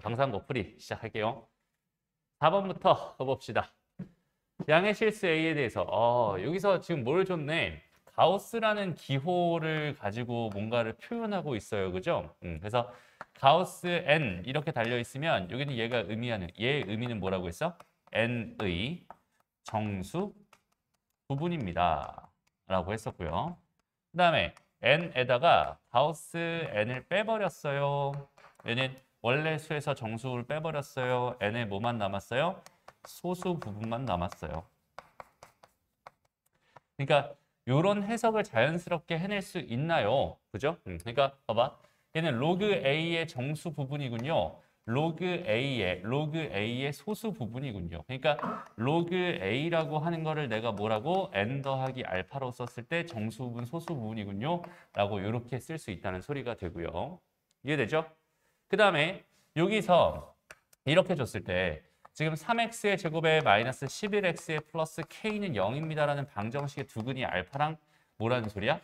방산고 풀이 시작할게요. 4번부터 봅시다. 양의 실수 A에 대해서 어, 여기서 지금 뭘 줬네? 가우스라는 기호를 가지고 뭔가를 표현하고 있어요. 그죠? 음, 그래서 가우스 N 이렇게 달려 있으면 여기는 얘가 의미하는 얘의 의미는 뭐라고 했어? N의 정수 부분입니다. 라고 했었고요. 그 다음에 N에다가 가우스 N을 빼버렸어요. 얘는 원래 수에서 정수를 빼버렸어요. n의 뭐만 남았어요? 소수 부분만 남았어요. 그러니까 이런 해석을 자연스럽게 해낼 수 있나요? 그죠? 음, 그러니까 봐봐. 얘는 로그 A의 정수 부분이군요. 로그 A의 로그 A의 소수 부분이군요. 그러니까 로그 A라고 하는 거를 내가 뭐라고 n 더하기 알파로 썼을 때 정수 부분 소수 부분이군요. 라고 이렇게 쓸 수 있다는 소리가 되고요. 이해되죠? 그 다음에 여기서 이렇게 줬을 때 지금 3x의 제곱에 마이너스 11x의 플러스 k는 0입니다라는 방정식의 두근이 알파랑 뭐라는 소리야?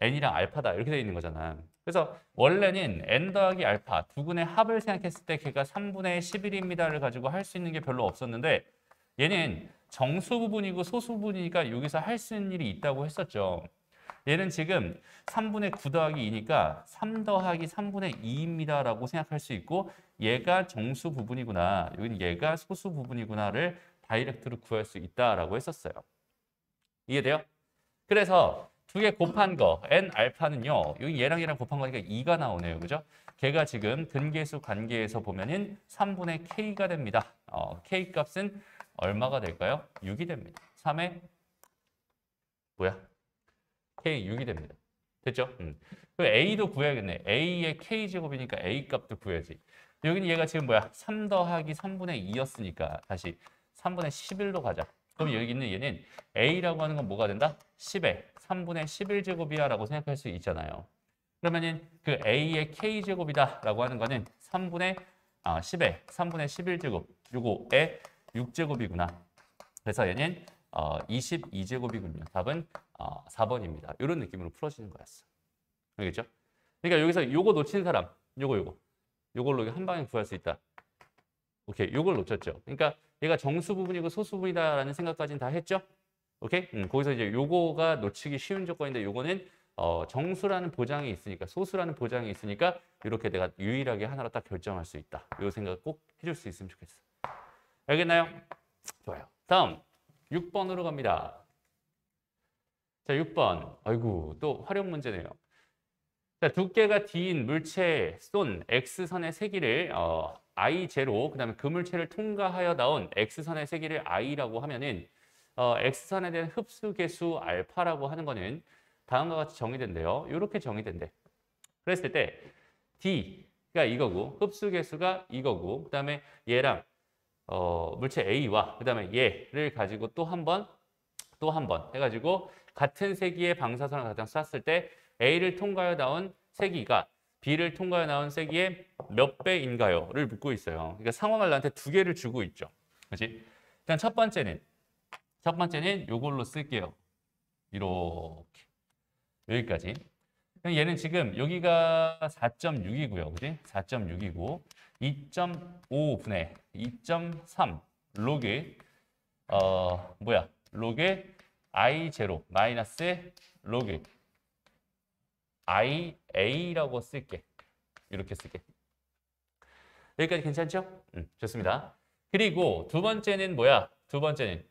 n이랑 알파다 이렇게 되어 있는 거잖아. 그래서 원래는 n 더하기 알파 두근의 합을 생각했을 때 걔가 3분의 11입니다를 가지고 할 수 있는 게 별로 없었는데 얘는 정수 부분이고 소수 부분이니까 여기서 할 수 있는 일이 있다고 했었죠. 얘는 지금 3분의 9 더하기 2니까 3 더하기 3분의 2입니다라고 생각할 수 있고 얘가 정수 부분이구나, 여기는 얘가 소수 부분이구나를 다이렉트로 구할 수 있다라고 했었어요. 이해돼요? 그래서 두 개 곱한 거 n 알파는요. 여기 얘랑 얘랑 곱한 거니까 2가 나오네요. 그죠? 걔가 지금 근계수 관계에서 보면은 3분의 k가 됩니다. 어, k 값은 얼마가 될까요? 6이 됩니다. 3의 뭐야? K 6이 됩니다. 됐죠? 음. 그럼 A도 구해야겠네. A의 K제곱이니까 A 값도 구해야지. 여기는 얘가 지금 뭐야? 3 더하기 3분의 2였으니까 다시 3분의 11로 가자. 그럼 여기 있는 얘는 A라고 하는 건 뭐가 된다? 10에 3분의 11제곱이야 라고 생각할 수 있잖아요. 그러면은 그 A의 K제곱이다 라고 하는 거는 3분의 아, 10에 3분의 11제곱 요거의 6제곱이구나. 그래서 얘는 어, 22제곱이군요. 답은 어, 4번입니다. 이런 느낌으로 풀어지는 거였어. 알겠죠? 그러니까 여기서 요거 놓친 사람, 요거 요거. 요걸로 한 방에 구할 수 있다. 오케이, 요걸 놓쳤죠. 그러니까 얘가 정수 부분이고 소수 부분이다라는 생각까지는 다 했죠? 오케이? 음, 거기서 이제 요거가 놓치기 쉬운 조건인데 요거는 어, 정수라는 보장이 있으니까 소수라는 보장이 있으니까 이렇게 내가 유일하게 하나로 딱 결정할 수 있다. 요 생각 꼭 해줄 수 있으면 좋겠어. 알겠나요? 좋아요. 다음 6번으로 갑니다. 자, 6번. 아이고, 또 활용 문제네요. 자, 두께가 D인 물체 쏜 X선의 세기를 어, I0, 그 다음에 그물체를 통과하여 나온 X선의 세기를 I라고 하면은 어, X선에 대한 흡수 개수 알파라고 하는 거는 다음과 같이 정의된대요. 이렇게 정의된대. 그랬을 때 D가 이거고 흡수 개수가 이거고 그 다음에 얘랑 어, 물체 A와 그 다음에 얘를 가지고 또 한 번, 또 한 번 해가지고 같은 세기의 방사선을 가장 쐈을 때 A를 통과해 나온 세기가 B를 통과해 나온 세기의 몇 배인가요?를 묻고 있어요. 그러니까 상황을 나한테 두 개를 주고 있죠. 그렇지? 일단 첫 번째는 첫 번째는 요걸로 쓸게요. 이렇게 여기까지. 얘는 지금 여기가 4.6이고요. 그지? 4.6이고 2.5분의 2.3 로그 어 뭐야? 로그 i0 마이너스 로그 ia라고 쓸게. 이렇게 쓸게. 여기까지 괜찮죠? 음, 좋습니다. 그리고 두 번째는 뭐야? 두 번째는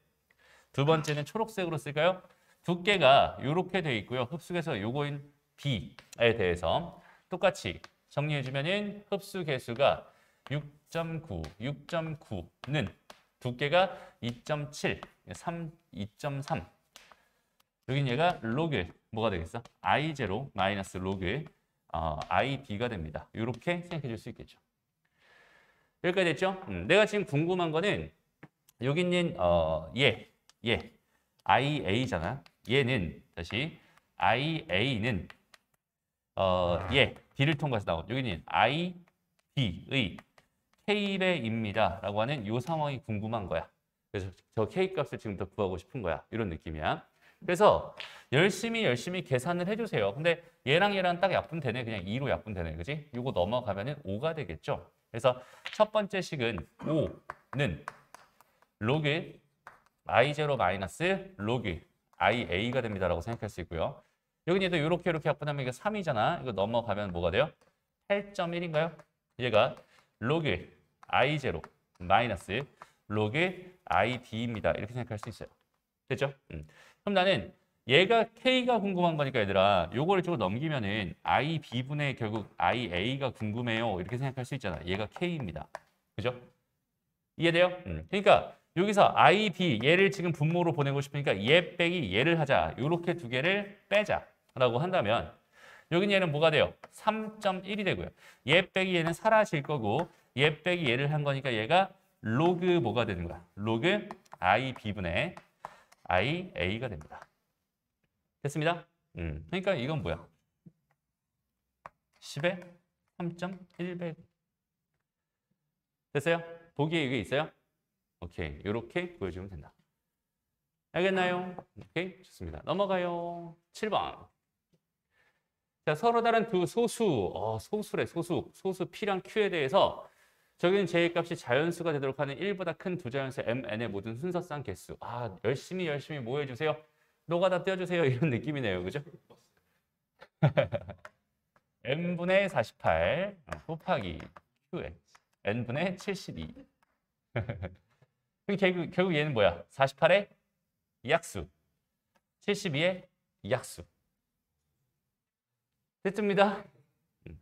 두 번째는 초록색으로 쓸까요? 두께가 이렇게 돼 있고요. 흡수에서 요거인 b에 대해서 똑같이 정리해주면은 흡수 개수가 6.9, 6.9는 두께가 2.7, 3, 2.3 여긴 얘가 로그 1 뭐가 되겠어? i0 마이너스 로그 1 어, id가 됩니다. 이렇게 생각해 줄 수 있겠죠. 여기까지 됐죠? 음, 내가 지금 궁금한 거는 여기 있는 어, 얘, 얘 ia잖아. 얘는 다시 ia는 어, 얘 d를 통과해서 나온 여기는 있 id의 k배입니다. 라고 하는 이 상황이 궁금한 거야. 그래서 저 k 값을 지금 더 구하고 싶은 거야. 이런 느낌이야. 그래서 열심히 열심히 계산을 해주세요. 근데 얘랑 얘랑 딱 약분되네. 그냥 2로 약분되네. 그지? 이거 넘어가면 5가 되겠죠. 그래서 첫 번째 식은 5는 로그 i0 마이너스 로그 ia가 됩니다라고 생각할 수 있고요. 여기도 이렇게 이렇게 약분하면 이게 3이잖아. 이거 넘어가면 뭐가 돼요? 8.1인가요? 얘가 로그 i0 마이너스 로그 id입니다. 이렇게 생각할 수 있어요. 됐죠? 음. 그럼 나는 얘가 K가 궁금한 거니까 얘들아 요걸 이쪽으로 넘기면은 IB분의 결국 IA가 궁금해요 이렇게 생각할 수 있잖아 얘가 K입니다 그죠? 이해돼요? 음. 그러니까 여기서 IB 얘를 지금 분모로 보내고 싶으니까 얘 빼기 얘를 하자 이렇게 두 개를 빼자 라고 한다면 여긴 얘는 뭐가 돼요? 3.1이 되고요 얘 빼기 얘는 사라질 거고 얘 빼기 얘를 한 거니까 얘가 로그 뭐가 되는 거야? 로그 IB분의 IA가 됩니다. 됐습니다. 음. 그러니까 이건 뭐야? 10의 3.1배. 됐어요? 보기에 이게 있어요? 오케이. 이렇게 보여주면 된다. 알겠나요? 오케이. 좋습니다. 넘어가요. 7번. 자, 서로 다른 두 소수, 어, 소수래, 소수, 소수 P랑 Q에 대해서 저기는 제 값이 자연수가 되도록 하는 1보다 큰 두 자연수 mn의 모든 순서쌍 개수. 아, 열심히 열심히 뭐 해주세요? 노가다 떼어주세요. 이런 느낌이네요. 그죠? n분의 48 곱하기 qn n분의 72 결국, 결국 얘는 뭐야? 48의 약수 72의 약수 됐습니다 음.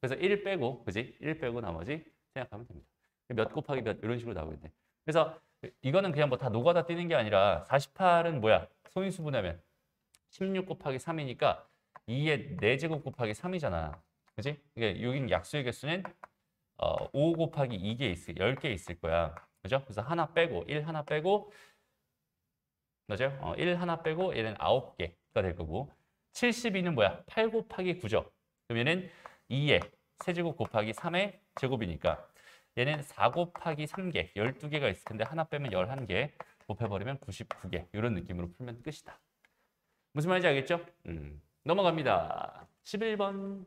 그래서 1 빼고 그지? 1 빼고 나머지 생각하면 됩니다. 몇 곱하기 몇 이런 식으로 나오겠네. 그래서 이거는 그냥 뭐다 녹아다 뛰는 게 아니라 48은 뭐야? 소인수 분하면 16 곱하기 3이니까 2의 4제곱 곱하기 3이잖아. 그지? 이게 여기는 약수의 개수는 어, 5 곱하기 2개 있을, 10개 있을 거야. 그죠? 그래서 하나 빼고, 1 하나 빼고, 맞아요? 어, 1 하나 빼고, 얘는 9개가 될 거고, 72는 뭐야? 8 곱하기 9죠. 그러면은 2의 세제곱 곱하기 3의 제곱이니까 얘는 4 곱하기 3개, 12개가 있을 텐데 하나 빼면 11개, 곱해버리면 99개 이런 느낌으로 풀면 끝이다. 무슨 말인지 알겠죠? 음, 넘어갑니다. 11번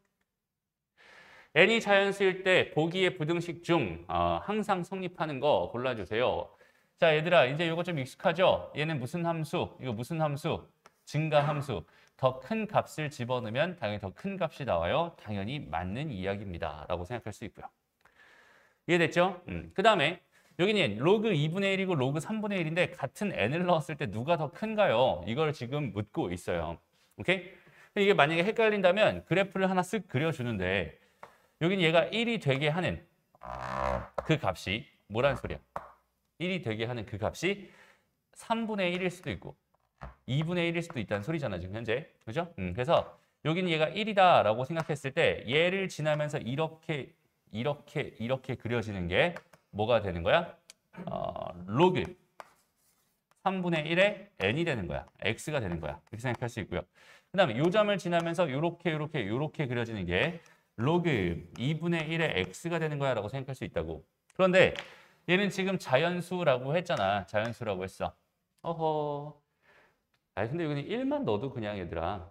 n이 자연수일 때 보기의 부등식 중 어, 항상 성립하는 거 골라주세요. 자 얘들아 이제 이거 좀 익숙하죠? 얘는 무슨 함수? 이거 무슨 함수? 증가 함수. 더 큰 값을 집어넣으면 당연히 더 큰 값이 나와요. 당연히 맞는 이야기입니다. 라고 생각할 수 있고요. 이해됐죠? 음. 그 다음에 여기는 로그 2분의 1이고 로그 3분의 1인데 같은 n을 넣었을 때 누가 더 큰가요? 이걸 지금 묻고 있어요. 오케이? 이게 만약에 헷갈린다면 그래프를 하나 쓱 그려주는데 여기는 얘가 1이 되게 하는 그 값이 뭐라는 소리야? 1이 되게 하는 그 값이 3분의 1일 수도 있고 2분의 1일 수도 있다는 소리잖아 지금 현재 그죠? 음, 그래서 여기는 얘가 1이다라고 생각했을 때 얘를 지나면서 이렇게 이렇게 이렇게 그려지는 게 뭐가 되는 거야? 어, 로그 3분의 1의 n이 되는 거야. x가 되는 거야. 이렇게 생각할 수 있고요. 그 다음에 이 점을 지나면서 이렇게 이렇게 이렇게 그려지는 게 로그 2분의 1의 x가 되는 거야 라고 생각할 수 있다고. 그런데 얘는 지금 자연수라고 했잖아. 자연수라고 했어. 어허. 아 근데 여기는 1만 넣어도 그냥 얘들아.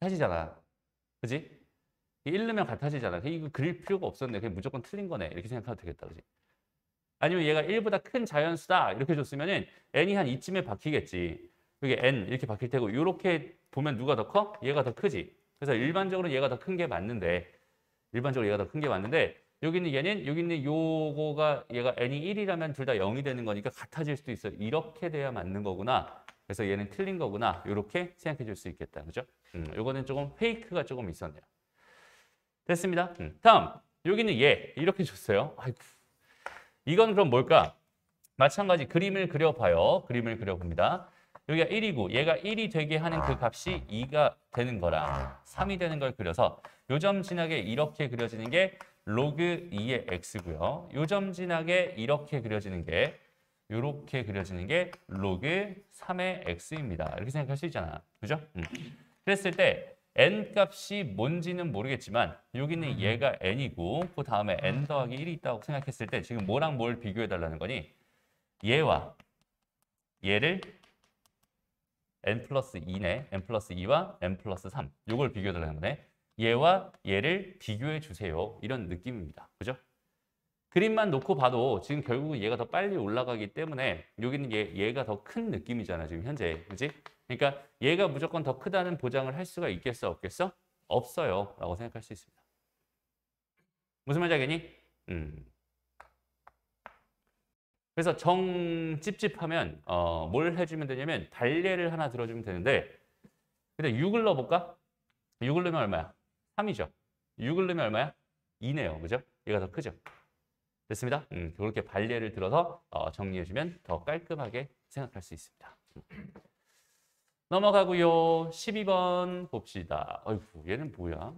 같지잖아 그지? 1르면 같아지잖아. 이거 그릴 필요가 없었네. 그냥 무조건 틀린 거네. 이렇게 생각하면 되겠다. 그지? 아니면 얘가 1보다 큰 자연수다. 이렇게 줬으면은 n이 한 2쯤에 바뀌겠지 그게 n 이렇게 바뀔 테고 이렇게 보면 누가 더 커? 얘가 더 크지. 그래서 일반적으로 얘가 더 큰 게 맞는데 일반적으로 얘가 더 큰 게 맞는데 여기 있는 얘는 여기 있는 요거가 얘가 n이 1이라면 둘 다 0이 되는 거니까 같아질 수도 있어. 이렇게 돼야 맞는 거구나. 그래서 얘는 틀린 거구나. 이렇게 생각해 줄 수 있겠다. 그죠? 음, 요거는 조금 페이크가 조금 있었네요. 됐습니다. 음. 다음 여기는 예 이렇게 줬어요. 아이고. 이건 그럼 뭘까? 마찬가지 그림을 그려봐요. 그림을 그려봅니다. 여기가 1이고 얘가 1이 되게 하는 그 아. 값이 2가 되는 거랑 3이 아. 되는 걸 그려서 요점 진하게 이렇게 그려지는 게 로그 2의 x고요. 요점 진하게 이렇게 그려지는 게 이렇게 그려지는 게 로그 3의 x입니다. 이렇게 생각할 수 있잖아. 그죠? 음. 그랬을 때 n값이 뭔지는 모르겠지만 여기는 음. 얘가 n이고 그 다음에 n 음. 더하기 1이 있다고 생각했을 때 지금 뭐랑 뭘 비교해달라는 거니? 얘와 얘를 n 플러스 2네. n 플러스 2와 n 플러스 3. 이걸 비교해달라는 거네. 얘와 얘를 비교해 주세요. 이런 느낌입니다. 그죠? 그림만 놓고 봐도 지금 결국은 얘가 더 빨리 올라가기 때문에 여기는 얘, 얘가 더 큰 느낌이잖아. 지금 현재. 그지 그러니까 얘가 무조건 더 크다는 보장을 할 수가 있겠어 없겠어? 없어요 라고 생각할 수 있습니다. 무슨 말인지 알겠니? 음. 그래서 정 찝찝하면 어, 뭘 해주면 되냐면 달래를 하나 들어주면 되는데 근데 6을 넣어볼까? 6을 넣으면 얼마야? 3이죠. 6을 넣으면 얼마야? 2네요. 그죠? 얘가 더 크죠? 됐습니다. 음, 그렇게 발례를 들어서 어, 정리해주면 더 깔끔하게 생각할 수 있습니다. 넘어가고요. 12번 봅시다. 어이구, 얘는 뭐야?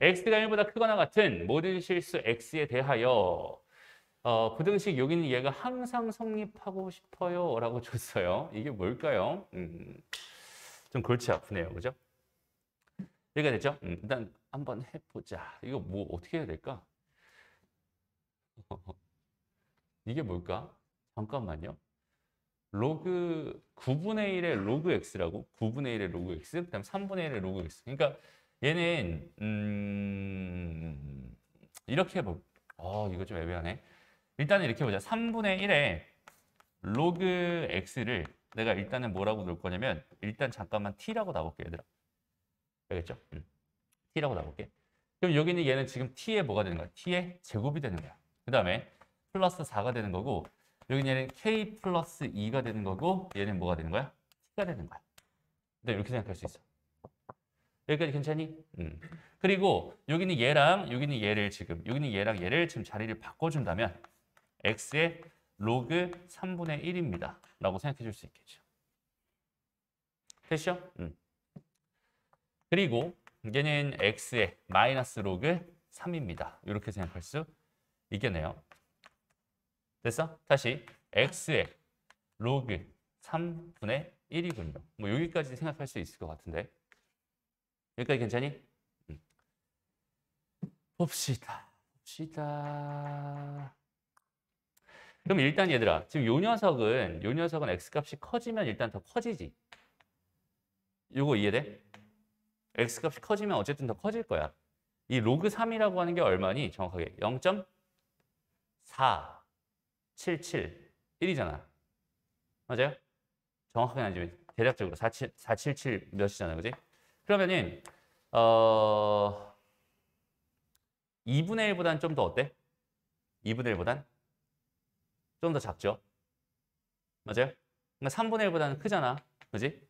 x가 1보다 크거나 같은 모든 실수 x에 대하여 어, 부등식 여기는 얘가 항상 성립하고 싶어요 라고 줬어요. 이게 뭘까요? 음, 좀 골치 아프네요. 그죠? 여기가 됐죠? 음, 일단 한번 해보자. 이거 뭐 어떻게 해야 될까? 이게 뭘까? 잠깐만요. 로그 9분의 1의 로그 x라고 9분의 1의 로그 x 그다음 3분의 1의 로그 x 그러니까 얘는 음 이렇게 해보 어 이거 좀 애매하네 일단은 이렇게 보자 3분의 1의 로그 x를 내가 일단은 뭐라고 놓을 거냐면 일단 잠깐만 t라고 나볼게 얘들아 알겠죠? 음, t라고 나볼게 그럼 여기는 얘는 지금 t에 뭐가 되는 거야? t 에 제곱이 되는 거야 그 다음에 플러스 4가 되는 거고 여기 얘는 k 플러스 2가 되는 거고 얘는 뭐가 되는 거야? t가 되는 거야. 근 네, 이렇게 생각할 수 있어. 여기까지 괜찮니? 음. 그리고 여기는 얘랑 여기는 얘를 지금 여기는 얘랑 얘를 지금 자리를 바꿔준다면 x의 로그 3분의 1입니다. 라고 생각해 줄 수 있겠죠. 됐죠? 음. 그리고 얘는 x의 마이너스 로그 3입니다. 이렇게 생각할 수 있겠네요. 됐어? 다시 x의 로그 3분의 1이군요. 뭐 여기까지 생각할 수 있을 것 같은데. 여기까지 괜찮니? 음. 봅시다. 봅시다. 그럼 일단 얘들아, 지금 요 녀석은 요 녀석은 x값이 커지면 일단 더 커지지. 요거 이해돼? x값이 커지면 어쨌든 더 커질 거야. 이 로그 3이라고 하는 게 얼마니? 정확하게 0.4 7, 7, 1이잖아. 맞아요? 정확하게 아니지만 대략적으로 4, 7, 4, 7, 7 몇이잖아. 그지? 그러면은 어... 2분의 1보단 좀 더 어때? 2분의 1보단? 좀 더 작죠? 맞아요? 그러니까 3분의 1보다는 크잖아. 그지?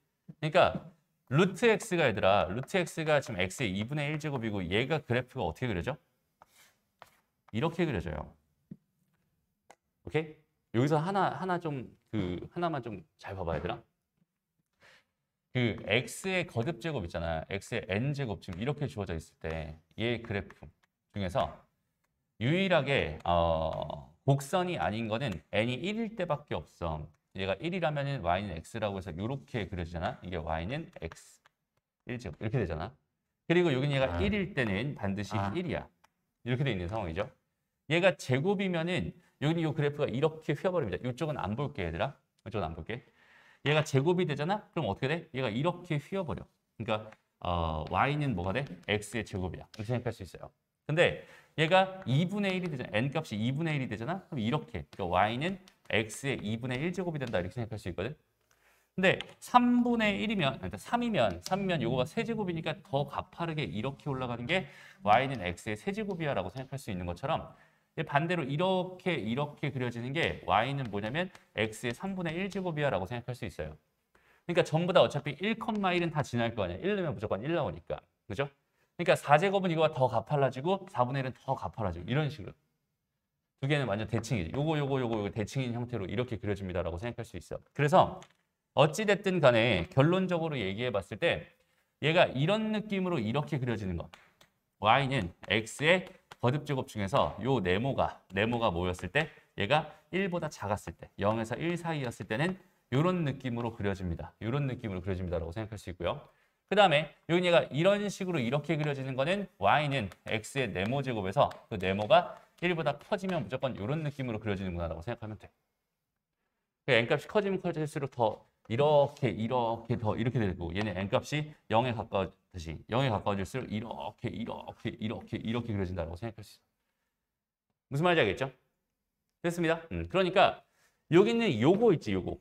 그러니까 루트 x가 얘들아 루트 x가 지금 x의 2분의 1제곱이고 얘가 그래프가 어떻게 그려져? 이렇게 그려져요. 오케이? 여기서 하나 하나 좀 그 하나만 좀 잘 봐봐야 되나? 그 x의 거듭 제곱 있잖아요. x의 n 제곱 지금 이렇게 주어져 있을 때 얘 그래프 중에서 유일하게 어, 곡선이 아닌 거는 n이 1일 때밖에 없어. 얘가 1이라면 y는 x라고 해서 이렇게 그려지잖아. 이게 y는 x 1제곱 이렇게 되잖아. 그리고 여기 는 얘가 아. 1일 때는 반드시 아. 1이야. 이렇게 돼 있는 상황이죠. 얘가 제곱이면은 여기는 이 그래프가 이렇게 휘어버립니다. 이쪽은 안 볼게 얘들아. 이쪽은 안 볼게. 얘가 제곱이 되잖아? 그럼 어떻게 돼? 얘가 이렇게 휘어버려. 그러니까 어, y는 뭐가 돼? x의 제곱이야. 이렇게 생각할 수 있어요. 근데 얘가 2분의 1이 되잖아. n값이 2분의 1이 되잖아? 그럼 이렇게. 그러니까 y는 x의 2분의 1제곱이 된다. 이렇게 생각할 수 있거든. 근데 3분의 1이면, 그니까 3이면, 3이면 요거가 세제곱이니까 더 가파르게 이렇게 올라가는 게 y는 x의 세제곱이야 라고 생각할 수 있는 것처럼 반대로 이렇게 이렇게 그려지는 게 y는 뭐냐면 x의 3분의 1제곱이야라고 생각할 수 있어요. 그러니까 전부 다 어차피 1,1은 다 지날 거 아니야. 1이면 무조건 1 나오니까. 그죠? 그러니까 4제곱은 이거가 더 가팔라지고 4분의 1은 더 가팔라지고 이런 식으로. 두 개는 완전 대칭이지. 요거 요거 요거 요거 대칭인 형태로 이렇게 그려집니다라고 생각할 수 있어. 그래서 어찌 됐든 간에 결론적으로 얘기해 봤을 때 얘가 이런 느낌으로 이렇게 그려지는 거. y는 x의 거듭 제곱 중에서 요 네모가 네모가 모였을때 얘가 1보다 작았을 때 0에서 1 사이였을 때는 이런 느낌으로 그려집니다. 이런 느낌으로 그려집니다라고 생각할 수 있고요. 그 다음에 여기 얘가 이런 식으로 이렇게 그려지는 거는 y는 x의 네모 제곱에서 그 네모가 1보다 커지면 무조건 이런 느낌으로 그려지는구나라고 생각하면 돼. 그 n값이 커지면 커질수록 더 이렇게 이렇게 더 이렇게 되고 얘는 n값이 0에 가까워듯이 0에 가까워질수록 이렇게 이렇게 이렇게 이렇게 그려진다고 생각할 수 있어요. 무슨 말인지 알겠죠? 됐습니다. 음, 그러니까 여기 있는 요거 있지 요거.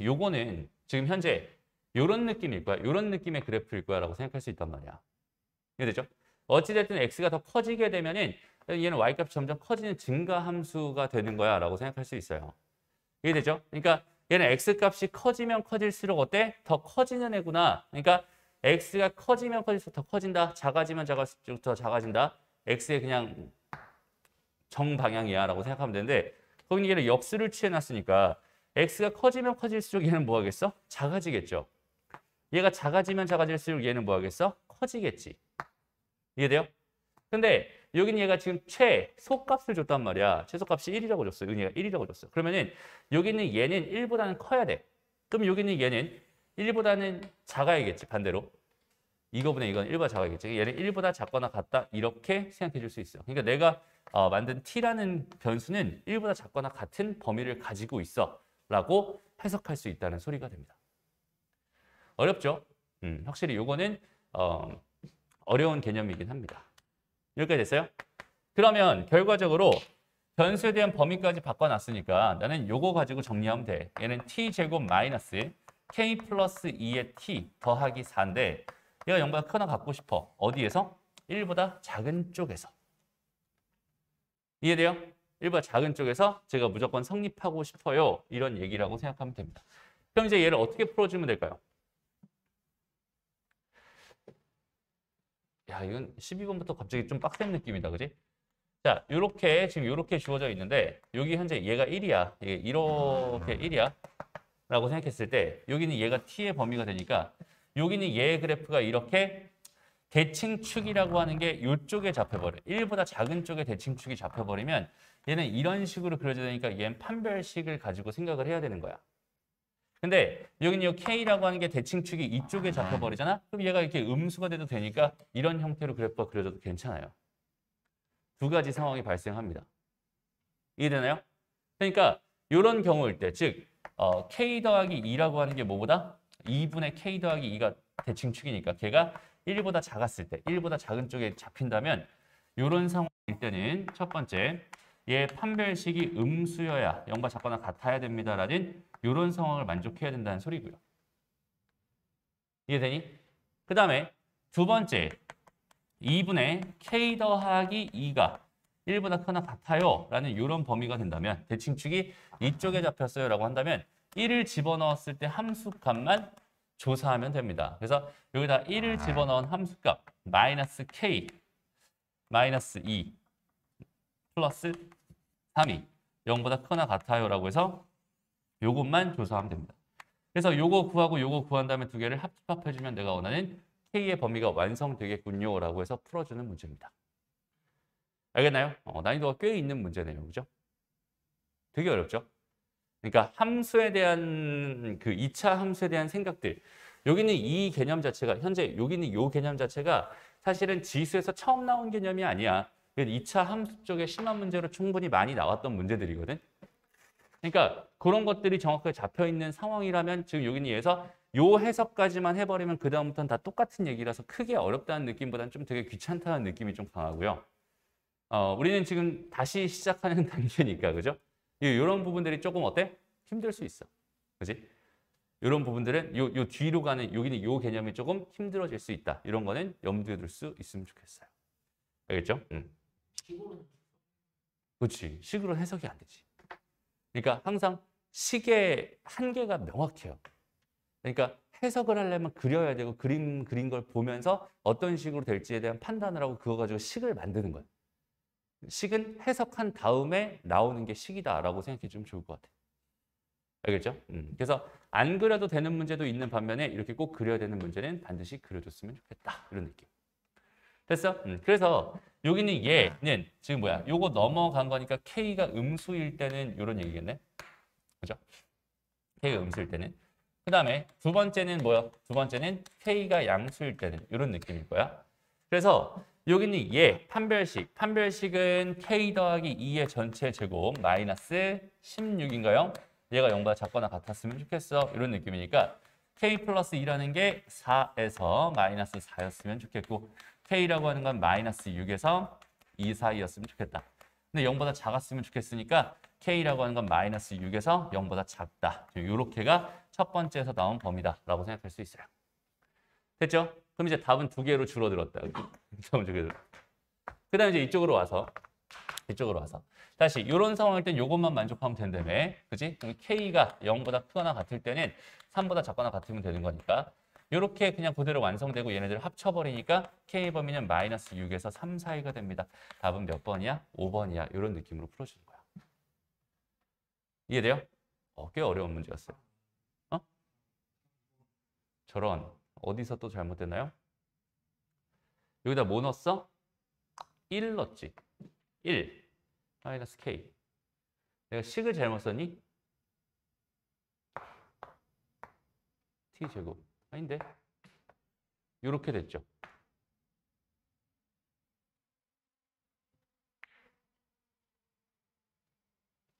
요거는 지금 현재 요런 느낌일 거야. 요런 느낌의 그래프일 거야 라고 생각할 수 있단 말이야. 이해되죠? 어찌됐든 x가 더 커지게 되면은 얘는 y값이 점점 커지는 증가 함수가 되는 거야 라고 생각할 수 있어요. 이해되죠? 그러니까 얘는 x값이 커지면 커질수록 어때? 더 커지는 애구나. 그러니까 x가 커지면 커질수록 더 커진다. 작아지면 작아질수록 더 작아진다. x의 그냥 정방향이야 라고 생각하면 되는데 거기 얘는 역수를 취해놨으니까 x가 커지면 커질수록 얘는 뭐 하겠어? 작아지겠죠. 얘가 작아지면 작아질수록 얘는 뭐 하겠어? 커지겠지. 이해돼요? 근데 여기는 얘가 지금 최소값을 줬단 말이야. 최소값이 1이라고 줬어. 요은혜가 1이라고 줬어. 요 그러면은 여기는 얘는 1보다는 커야 돼. 그럼 여기는 얘는 1보다는 작아야겠지. 반대로. 이거분의 이건 1보다 작아야겠지. 그러니까 얘는 1보다 작거나 같다. 이렇게 생각해 줄 수 있어. 그러니까 내가 어, 만든 t라는 변수는 1보다 작거나 같은 범위를 가지고 있어. 라고 해석할 수 있다는 소리가 됩니다. 어렵죠? 음, 확실히 요거는 어, 어려운 개념이긴 합니다. 여기까지 됐어요? 그러면 결과적으로 변수에 대한 범위까지 바꿔놨으니까 나는 요거 가지고 정리하면 돼. 얘는 t제곱 마이너스 k 플러스 2의 t 더하기 4인데 얘가 영보다 크나 갖고 싶어. 어디에서? 1보다 작은 쪽에서. 이해돼요? 1보다 작은 쪽에서 제가 무조건 성립하고 싶어요. 이런 얘기라고 생각하면 됩니다. 그럼 이제 얘를 어떻게 풀어주면 될까요? 야, 이건 12번부터 갑자기 좀 빡센 느낌이다. 그지? 자, 요렇게, 지금 요렇게 주어져 있는데, 여기 현재 얘가 1이야. 얘 이렇게 1이야. 라고 생각했을 때, 여기는 얘가 t의 범위가 되니까, 여기는 얘 그래프가 이렇게 대칭축이라고 하는 게 이쪽에 잡혀버려. 1보다 작은 쪽에 대칭축이 잡혀버리면 얘는 이런 식으로 그려져야 되니까 얘는 판별식을 가지고 생각을 해야 되는 거야. 근데 여기는 요 K라고 하는 게 대칭축이 이쪽에 잡혀버리잖아? 그럼 얘가 이렇게 음수가 돼도 되니까 이런 형태로 그래프가 그려져도 괜찮아요. 두 가지 상황이 발생합니다. 이해되나요? 그러니까 이런 경우일 때, 즉 어, K 더하기 2라고 하는 게 뭐보다? 2분의 K 더하기 2가 대칭축이니까 걔가 1보다 작았을 때, 1보다 작은 쪽에 잡힌다면 이런 상황일 때는 첫 번째, 얘 판별식이 음수여야 0과 작거나 같아야 됩니다라는 이런 상황을 만족해야 된다는 소리고요. 이해되니? 그 다음에 두 번째 2분의 k 더하기 2가 1보다 크나 같아요 라는 이런 범위가 된다면 대칭축이 이쪽에 잡혔어요 라고 한다면 1을 집어넣었을 때 함수값만 조사하면 됩니다. 그래서 여기다 1을 아. 집어넣은 함수값 마이너스 k 마이너스 2 플러스 3이 0보다 크나 같아요 라고 해서 요것만 조사하면 됩니다. 그래서 요거 구하고 요거 구한 다음에 두 개를 합집합해주면 내가 원하는 K의 범위가 완성되겠군요라고 해서 풀어주는 문제입니다. 알겠나요? 어, 난이도가 꽤 있는 문제네요. 그죠? 되게 어렵죠? 그러니까 함수에 대한 그 2차 함수에 대한 생각들 여기는 이 개념 자체가 현재 여기는 요 개념 자체가 사실은 지수에서 처음 나온 개념이 아니야. 2차 함수 쪽에 심한 문제로 충분히 많이 나왔던 문제들이거든. 그러니까 그런 것들이 정확하게 잡혀 있는 상황이라면 지금 여기는 얘에서 요 해석까지만 해버리면 그 다음부터는 다 똑같은 얘기라서 크게 어렵다는 느낌보다는 좀 되게 귀찮다는 느낌이 좀 강하고요. 어, 우리는 지금 다시 시작하는 단계니까 그죠? 이런 부분들이 조금 어때? 힘들 수 있어. 그지? 이런 부분들은 요, 요 뒤로 가는 여기는 요 개념이 조금 힘들어질 수 있다. 이런 거는 염두에 둘 수 있으면 좋겠어요. 알겠죠? 응. 그렇지. 식으로 해석이 안 되지. 그러니까 항상 시계 한계가 명확해요. 그러니까 해석을 하려면 그려야 되고 그림 그린 걸 보면서 어떤 식으로 될지에 대한 판단을 하고 그거 가지고 식을 만드는 거예요. 식은 해석한 다음에 나오는 게 식이다라고 생각해 주면 좋을 것 같아요. 알겠죠? 음. 그래서 안 그려도 되는 문제도 있는 반면에 이렇게 꼭 그려야 되는 문제는 반드시 그려줬으면 좋겠다. 이런 느낌. 됐어? 음. 그래서 여기 는 얘는 지금 뭐야? 요거 넘어간 거니까 K가 음수일 때는 이런 얘기겠네? 그죠? K가 음수일 때는. 그 다음에 두 번째는 뭐야? 두 번째는 K가 양수일 때는 이런 느낌일 거야. 그래서 여기는 예, 판별식. 판별식은 K 더하기 2의 전체 제곱 마이너스 16인가요? 얘가 0보 작거나 같았으면 좋겠어. 이런 느낌이니까 K 플러스 2라는 게 4에서 마이너스 4였으면 좋겠고 K라고 하는 건 마이너스 6에서 2 사이였으면 좋겠다. 근데 0보다 작았으면 좋겠으니까 K라고 하는 건 마이너스 6에서 0보다 작다. 이렇게가첫 번째에서 나온 범위다라고 생각할 수 있어요. 됐죠? 그럼 이제 답은 두 개로 줄어들었다. 그 다음에 이제 이쪽으로 와서 이쪽으로 와서 다시 이런 상황일 땐 이것만 만족하면 된다며 그치 그럼 K가 0보다 크거나 같을 때는 3보다 작거나 같으면 되는 거니까 이렇게 그냥 그대로 완성되고 얘네들 을 합쳐버리니까 K 범위는 마이너스 6에서 3 사이가 됩니다. 답은 몇 번이야? 5번이야. 이런 느낌으로 풀어주는 이해돼요? 어, 꽤 어려운 문제였어요. 어? 저런 어디서 또 잘못됐나요? 여기다 뭐 넣었어? 1 넣었지. 1 마이너스 k. 내가 식을 잘못 썼니? t 제곱. 아닌데. 이렇게 됐죠.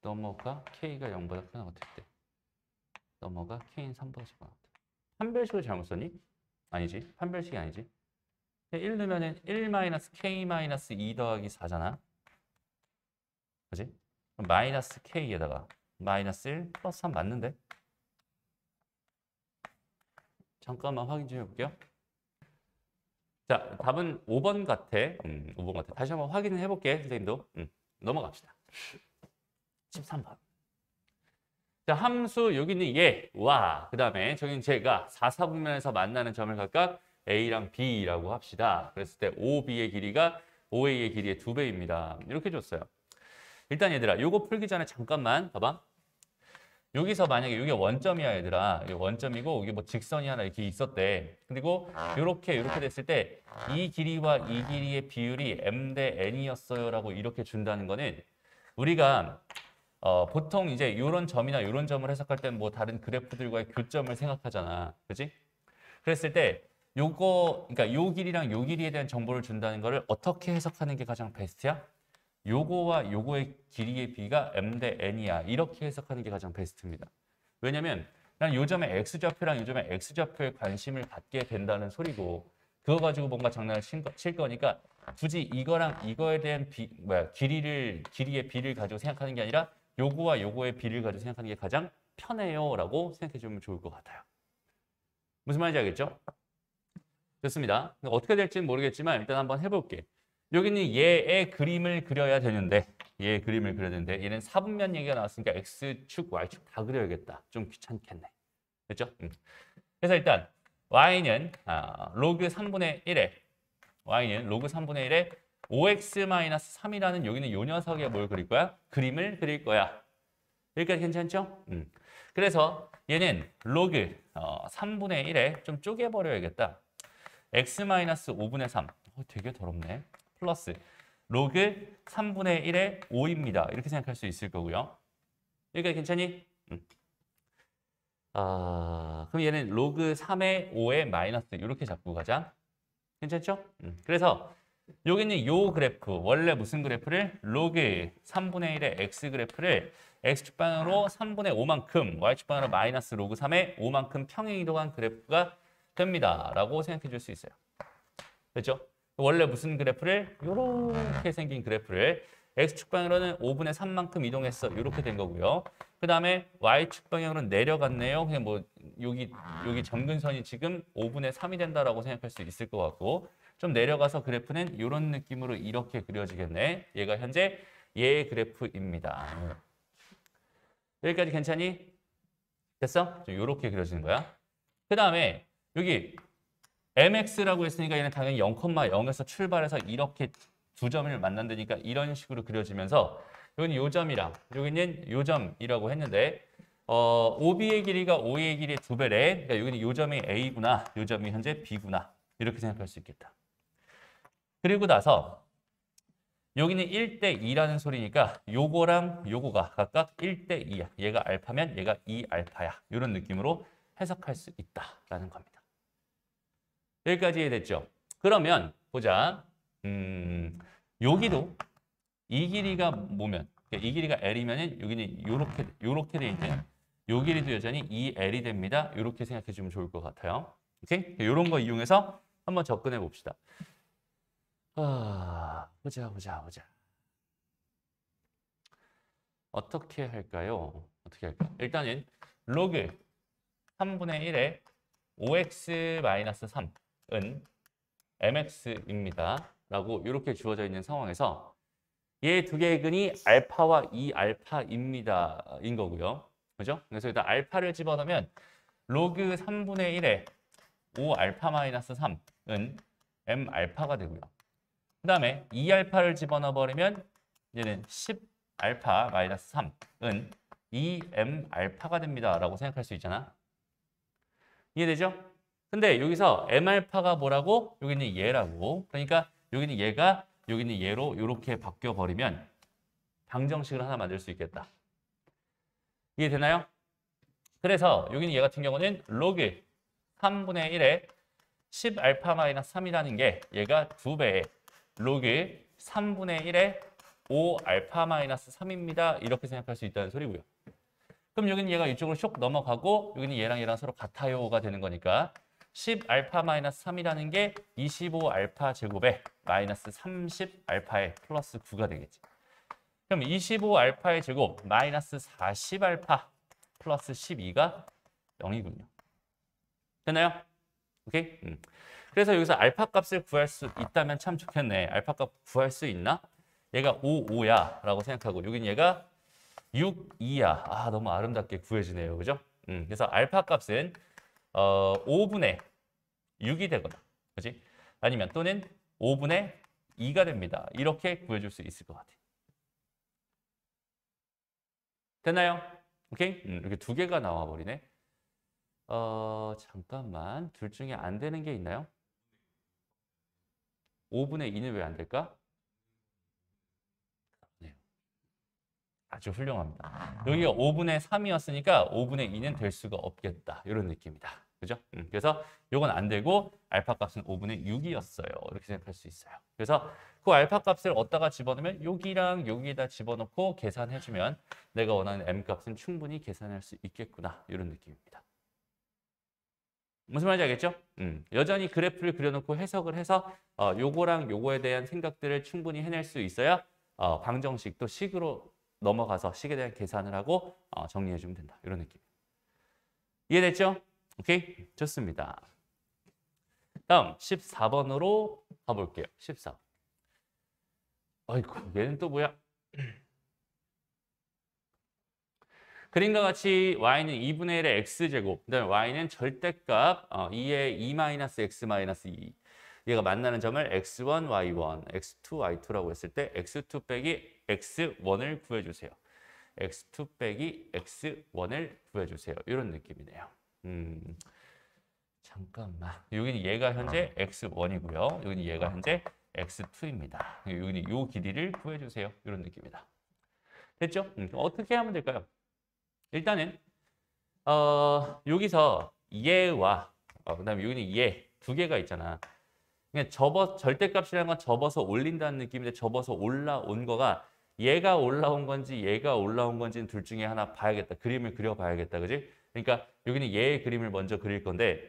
넘어가 k가 0보다 크거나 같을 때 넘어가 k는 3보다 작거나 같아. 판별식을 잘못 썼니? 아니지. 판별식이 아니지. 1 넣으면 1 k 2 더하기 4잖아. 그지? 마이너스 k에다가 마이너스 1 플러스 3 맞는데? 잠깐만 확인 좀 해볼게요. 자, 답은 5번 같아. 음, 5번 같아. 다시 한번 확인 해볼게, 선생님도. 음, 넘어갑시다. 13번. 자, 함수 여기 있는 예, 와, 그 다음에 저기 제가 4사분면에서 만나는 점을 각각 A랑 B라고 합시다. 그랬을 때 OB의 길이가 OA의 길이의 두배입니다 이렇게 줬어요. 일단 얘들아, 이거 풀기 전에 잠깐만 봐봐. 여기서 만약에 이게 원점이야 얘들아 이게 원점이고 이게 뭐 직선이 하나 이렇게 있었대 그리고 이렇게 아. 이렇게 됐을 때 이 길이와 이 길이의 비율이 m 대 n이었어요 라고 이렇게 준다는 거는 우리가 어, 보통 이제 이런 점이나 이런 점을 해석할 때는 뭐 다른 그래프들과의 교점을 생각하잖아. 그지? 그랬을 때 요거, 그러니까 요 길이랑 요 길이에 대한 정보를 준다는 거를 어떻게 해석하는 게 가장 베스트야? 요거와 요거의 길이의 비가 m 대 n이야. 이렇게 해석하는 게 가장 베스트입니다. 왜냐면 난 요점에 x좌표랑 요점에 x좌표에 관심을 갖게 된다는 소리고 그거 가지고 뭔가 장난을 거, 칠 거니까 굳이 이거랑 이거에 대한 비, 뭐야, 길이를, 길이의 비를 가지고 생각하는 게 아니라 요구와 요구의 비를 가지고 생각하는 게 가장 편해요 라고 생각해 주면 좋을 것 같아요. 무슨 말인지 알겠죠? 좋습니다. 어떻게 될지는 모르겠지만 일단 한번 해볼게. 여기는 얘의 그림을 그려야 되는데 얘의 그림을 그려야 되는데 얘는 사분면 얘기가 나왔으니까 X축, Y축 다 그려야겠다. 좀 귀찮겠네. 그죠 음. 그래서 일단 Y는 아, 로그 3분의 1에 Y는 로그 3분의 1에 o x 3이라는 여기는 요 녀석의 뭘 그릴 거야? 그림을 그릴 거야. 여기까지 괜찮죠? 음. 그래서 얘는 로그 어, 3분의 1에 좀 쪼개버려야겠다. x-5분의 3. 어, 되게 더럽네. 플러스 로그 3분의 1에 5입니다. 이렇게 생각할 수 있을 거고요. 여기까지 괜찮니? 음. 아, 그럼 얘는 로그 3에 5에 마이너스 이렇게 잡고 가자. 괜찮죠? 음. 그래서 여기 는요 그래프 원래 무슨 그래프를 로그 3분의 1의 x 그래프를 x축방으로 향 3분의 5만큼 y축방으로 향 마이너스 로그 3의 5만큼 평행 이동한 그래프가 됩니다. 라고 생각해 줄 수 있어요. 그죠 원래 무슨 그래프를 이렇게 생긴 그래프를 x축방으로는 5분의 3만큼 이동했어. 이렇게 된 거고요. 그 다음에 y축방향으로 내려갔네요. 그냥 뭐 여기 여기 점근선이 지금 5분의 3이 된다라고 생각할 수 있을 것 같고 좀 내려가서 그래프는 이런 느낌으로 이렇게 그려지겠네. 얘가 현재 얘 그래프입니다. 여기까지 괜찮니? 됐어? 이렇게 그려지는 거야. 그 다음에 여기 mx라고 했으니까 얘는 당연히 0,0에서 출발해서 이렇게 두 점을 만난다니까 이런 식으로 그려지면서 여기는 요 점이랑 여기는 요 점이라고 했는데 어, OB의 길이가 OA의 길이두 배래. 그러니까 여기는 요 점이 A구나, 요 점이 현재 B구나. 이렇게 생각할 수 있겠다. 그리고 나서 여기는 1대2라는 소리니까 요거랑 요거가 각각 1대2야. 얘가 알파면 얘가 2알파야. 이런 느낌으로 해석할 수 있다라는 겁니다. 여기까지 이해됐죠? 그러면 보자. 음, 여기도 이 길이가 뭐면 그러니까 이 길이가 L이면 여기는 요렇게 요렇게 돼 있죠. 요 길이도 여전히 2L이 됩니다. 이렇게 생각해 주면 좋을 것 같아요. 오케이? 이런 그러니까 거 이용해서 한번 접근해 봅시다. 아, 보자, 보자, 보자. 어떻게 할까요? 어떻게 할까? 일단은 로그 3분의 1에 5x-3은 mx입니다. 라고 이렇게 주어져 있는 상황에서 얘 두 개의 근이 알파와 2알파입니다. 인 거고요. 그죠? 그래서 일단 알파를 집어넣으면 로그 3분의 1에 5알파 마이너스 3은 m알파가 되고요. 그 다음에 2알파를 집어넣어 버리면 이제는 10알파 마이너스 3은 2m알파가 됩니다. 라고 생각할 수 있잖아. 이해되죠? 근데 여기서 m알파가 뭐라고? 여기는 얘라고. 그러니까 여기는 얘가 여기는 얘로 이렇게 바뀌어버리면 방정식을 하나 만들 수 있겠다. 이해되나요? 그래서 여기는 얘 같은 경우는 log 그 3분의 1에 10알파 마이너스 3이라는 게 얘가 2배의 로그 3분의 1에 5 알파 마이너스 3입니다. 이렇게 생각할 수 있다는 소리고요. 그럼 여기는 얘가 이쪽으로 쇽 넘어가고 여기는 얘랑 얘랑 서로 같아요가 되는 거니까 10 알파 마이너스 3이라는 게 25 알파 제곱에 마이너스 30 알파에 플러스 9가 되겠지. 그럼 25 알파의 제곱 마이너스 40 알파 플러스 12가 0이군요. 됐나요? 오케이? 음. 그래서 여기서 알파 값을 구할 수 있다면 참 좋겠네. 알파 값 구할 수 있나? 얘가 5, 5야 라고 생각하고 여긴 얘가 6, 2야. 아 너무 아름답게 구해지네요. 그죠? 음, 그래서 알파 값은 어, 5분의 6이 되거나 그지 아니면 또는 5분의 2가 됩니다. 이렇게 구해줄 수 있을 것 같아요. 됐나요? 오케이? 음, 이렇게 두 개가 나와버리네. 어, 잠깐만. 둘 중에 안 되는 게 있나요? 5분의 2는 왜 안 될까? 네. 아주 훌륭합니다. 아. 여기가 5분의 3이었으니까 5분의 2는 될 수가 없겠다. 이런 느낌이다. 그죠? 음. 그래서 이건 안 되고 알파 값은 5분의 6이었어요. 이렇게 생각할 수 있어요. 그래서 그 알파 값을 어디다가 집어넣으면 여기랑 여기에다 집어넣고 계산해주면 내가 원하는 m 값은 충분히 계산할 수 있겠구나. 이런 느낌입니다. 무슨 말인지 알겠죠? 음, 여전히 그래프를 그려놓고 해석을 해서 어, 요거랑 요거에 대한 생각들을 충분히 해낼 수 있어야 어, 방정식도 식으로 넘어가서 식에 대한 계산을 하고 어, 정리해주면 된다. 이런 느낌. 이해됐죠? 오케이? 좋습니다. 다음 14번으로 가볼게요. 1 4 아이고 얘는 또 뭐야? 그림과 같이 y는 2분의 1의 x제곱, 그 다음에 y는 절대값 어, 2의 2-x-2. E e. 얘가 만나는 점을 x1, y1, x2, y2라고 했을 때 x2 빼기 x1을 구해주세요. x2 빼기 x1을 구해주세요. 이런 느낌이네요. 음, 잠깐만. 여기는 얘가 현재 음. x1이고요. 여기는 얘가 음. 현재 x2입니다. 여기는 이 길이를 구해주세요. 이런 느낌이다. 됐죠? 음, 어떻게 하면 될까요? 일단은 어, 여기서 예와 어, 그 다음에 여기는 예두 개가 있잖아. 그냥 접어 절대값이라는 건 접어서 올린다는 느낌인데 접어서 올라온 거가 얘가 올라온 건지 얘가 올라온 건지는 둘 중에 하나 봐야겠다. 그림을 그려봐야겠다. 그지? 그러니까 여기는 얘의 그림을 먼저 그릴 건데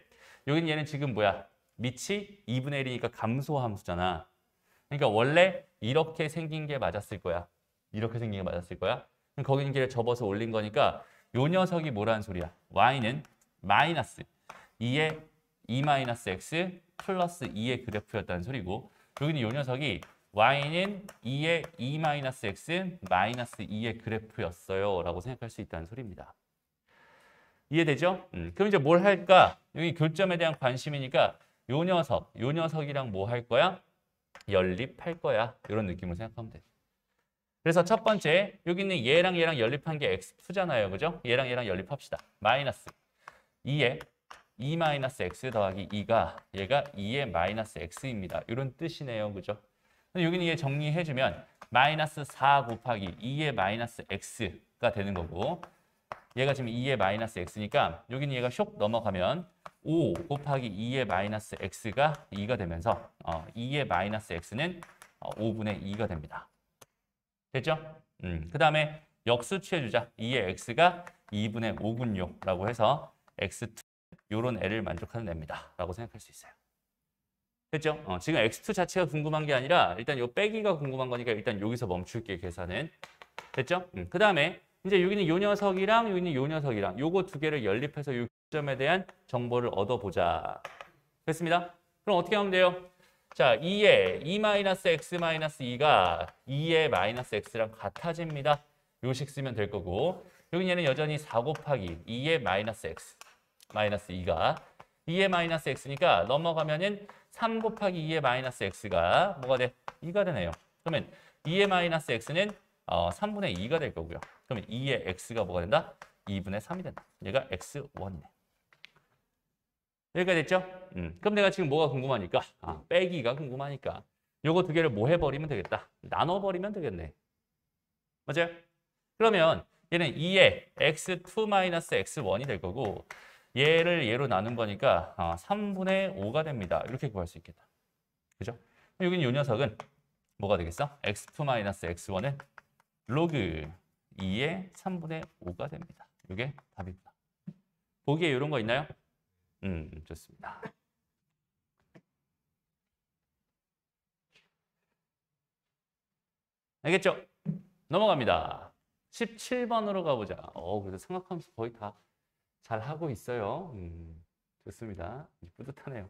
여기는 얘는 지금 뭐야? 밑이 2분의 1이니까 감소 함수잖아. 그러니까 원래 이렇게 생긴 게 맞았을 거야. 이렇게 생긴 게 맞았을 거야. 거긴 길에 접어서 올린 거니까 요 녀석이 뭐라는 소리야? y는 마이너스 2의 2 x 플러스 2의 그래프였다는 소리고 여기는 요 녀석이 y는 2의 2 x 마이너스 2의 그래프였어요 라고 생각할 수 있다는 소리입니다. 이해되죠? 음, 그럼 이제 뭘 할까? 여기 교점에 대한 관심이니까 요 녀석, 요 녀석이랑 뭐 할 거야? 연립할 거야. 이런 느낌으 생각하면 돼. 그래서 첫 번째 여기 있는 얘랑 얘랑 연립한 게 x2잖아요. 그죠? 얘랑 얘랑 연립합시다. 마이너스 2에 2 e 마이너스 x 더하기 2가 얘가 2의 마이너스 x입니다. 이런 뜻이네요. 그죠? 여기는 얘 정리해주면 마이너스 4 곱하기 2의 마이너스 x가 되는 거고 얘가 지금 2의 마이너스 x니까 여기는 얘가 쇽 넘어가면 5 곱하기 2의 마이너스 x가 2가 되면서 어, 2의 마이너스 x는 5분의 어, 2가 됩니다. 됐죠? 음, 그 다음에 역수 취해주자. 2의 x가 2분의 5군요. 라고 해서 x2 요런 애를 만족하는 애니다 라고 생각할 수 있어요. 됐죠? 어, 지금 x2 자체가 궁금한 게 아니라 일단 요 빼기가 궁금한 거니까 일단 여기서 멈출게 계산은. 됐죠? 음, 그 다음에 이제 여기는 요 녀석이랑 여기는 요 녀석이랑 요거 두 개를 연립해서 요 점에 대한 정보를 얻어보자. 됐습니다. 그럼 어떻게 하면 돼요? 자, 2에 2 마이너스 x 마이너스 2가 2에 마이너스 x랑 같아집니다. 요식 쓰면 될 거고 여기 얘는 여전히 4 곱하기 2에 마이너스 x 마이너스 2가 2에 마이너스 x니까 넘어가면은 3 곱하기 2에 마이너스 x가 뭐가 돼? 2가 되네요. 그러면 2에 마이너스 x는 어, 3분의 2가 될 거고요. 그러면 2의 x가 뭐가 된다? 2분의 3이 된다. 얘가 x1이네. 여기까지 됐죠? 음. 그럼 내가 지금 뭐가 궁금하니까 아, 빼기가 궁금하니까 요거 두 개를 뭐 해버리면 되겠다. 나눠버리면 되겠네. 맞아요? 그러면 얘는 2에 x2 x1이 될 거고 얘를 얘로 나눈 거니까 3분의 어, 5가 됩니다. 이렇게 구할 수 있겠다. 그죠? 여기 이 녀석은 뭐가 되겠어? x2 x1은 로그 2의 3분의 5가 됩니다. 이게 답입니다. 보기에 이런 거 있나요? 음, 좋습니다. 알겠죠? 넘어갑니다. 17번으로 가보자. 어, 그래도 생각하면서 거의 다 잘하고 있어요. 음, 좋습니다. 뿌듯하네요.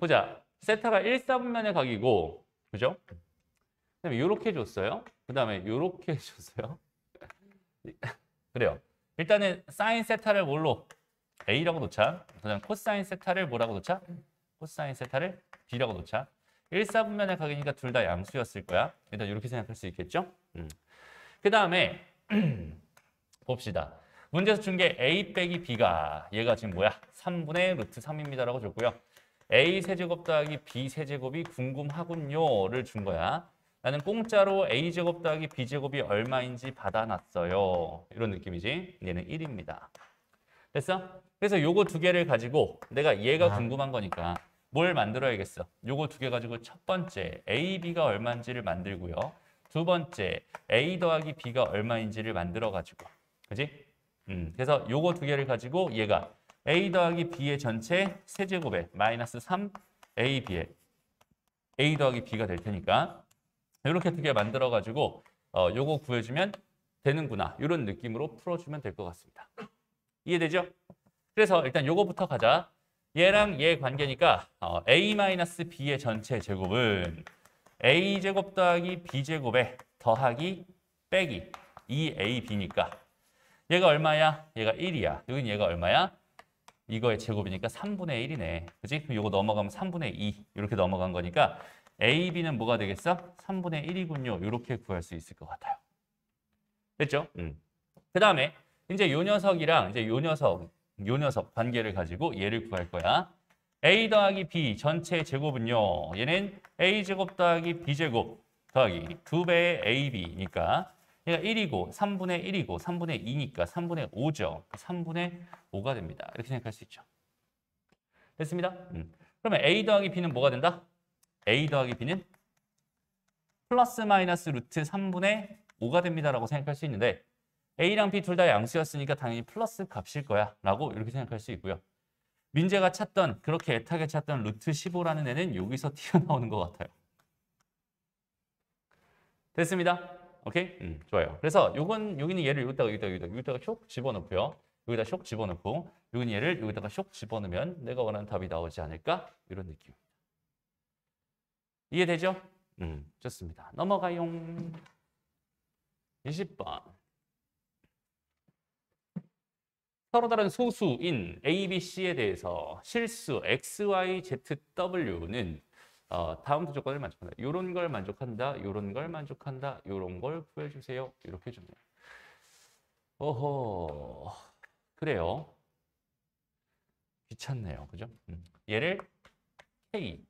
보자. 세타가 1, 4분면의 각이고, 그죠? 그 다음에 이렇게 줬어요. 그 다음에 이렇게 줬어요. 그래요. 일단은 사인 세타를 뭘로 A라고 놓자. 그다음 코사인 세타를 뭐라고 놓자? 코사인 세타를 B라고 놓자. 1사분면의 각이니까 둘 다 양수였을 거야. 일단 이렇게 생각할 수 있겠죠? 음. 그 다음에 봅시다. 문제에서 준 게 A 빼기 B가 얘가 지금 뭐야? 3분의 루트 3입니다라고 줬고요. A 세제곱 더하기 B 세제곱이 궁금하군요를 준 거야. 나는 공짜로 a제곱 더하기 b제곱이 얼마인지 받아놨어요. 이런 느낌이지. 얘는 1입니다. 됐어? 그래서 요거 두 개를 가지고 내가 얘가 아. 궁금한 거니까 뭘 만들어야겠어? 요거 두 개 가지고 첫 번째 a, b가 얼마인지를 만들고요. 두 번째 a 더하기 b가 얼마인지를 만들어 가지고. 그지? 음, 그래서 요거 두 개를 가지고 얘가 a 더하기 b의 전체 세제곱에 마이너스 3ab에 a 더하기 b가 될 테니까 이렇게 두 개 만들어가지고 어, 요거 구해주면 되는구나 이런 느낌으로 풀어주면 될 것 같습니다. 이해되죠? 그래서 일단 요거부터 가자. 얘랑 얘 관계니까 어, a-b의 전체 제곱은 a제곱 더하기 b제곱에 더하기 빼기 2ab니까 얘가 얼마야? 얘가 1이야. 여긴 얘가 얼마야? 이거의 제곱이니까 3분의 1이네. 그지? 그럼 이거 넘어가면 3분의 2 이렇게 넘어간 거니까 AB는 뭐가 되겠어? 3분의 1이군요. 이렇게 구할 수 있을 것 같아요. 됐죠? 음. 그 다음에 이제 요 녀석이랑 이제 요 녀석, 요 녀석 관계를 가지고 얘를 구할 거야. A 더하기 B 전체 제곱은요. 얘는 A제곱 더하기 B제곱 더하기 2배의 AB니까 얘가 1이고 3분의 1이고 3분의 2니까 3분의 5죠. 3분의 5가 됩니다. 이렇게 생각할 수 있죠. 됐습니다. 음. 그러면 A 더하기 B는 뭐가 된다? a 더하기 b는 플러스 마이너스 루트 3분의 5가 됩니다라고 생각할 수 있는데 a랑 b 둘 다 양수였으니까 당연히 플러스 값일 거야 라고 이렇게 생각할 수 있고요. 민재가 찾던 그렇게 애타게 찾던 루트 15라는 애는 여기서 튀어나오는 것 같아요. 됐습니다. 오케이? 음, 좋아요. 그래서 요건 여기는 얘를 여기다가 여기다가 여기다가 여기다가 쇽 집어넣고요. 여기다 쇽 집어넣고 여기는 얘를 여기다가 쇽 집어넣으면 내가 원하는 답이 나오지 않을까? 이런 느낌. 이해되죠? 음, 좋습니다. 넘어가요. 20번. 서로 다른 소수인 A, B, C에 대해서 실수 X, Y, Z, W는 어, 다음 두 조건을 만족한다. 이런 걸 만족한다. 이런 걸 만족한다. 이런 걸 구해주세요. 이렇게 해줍니다. 오호. 그래요. 귀찮네요. 그죠? 음. 얘를 K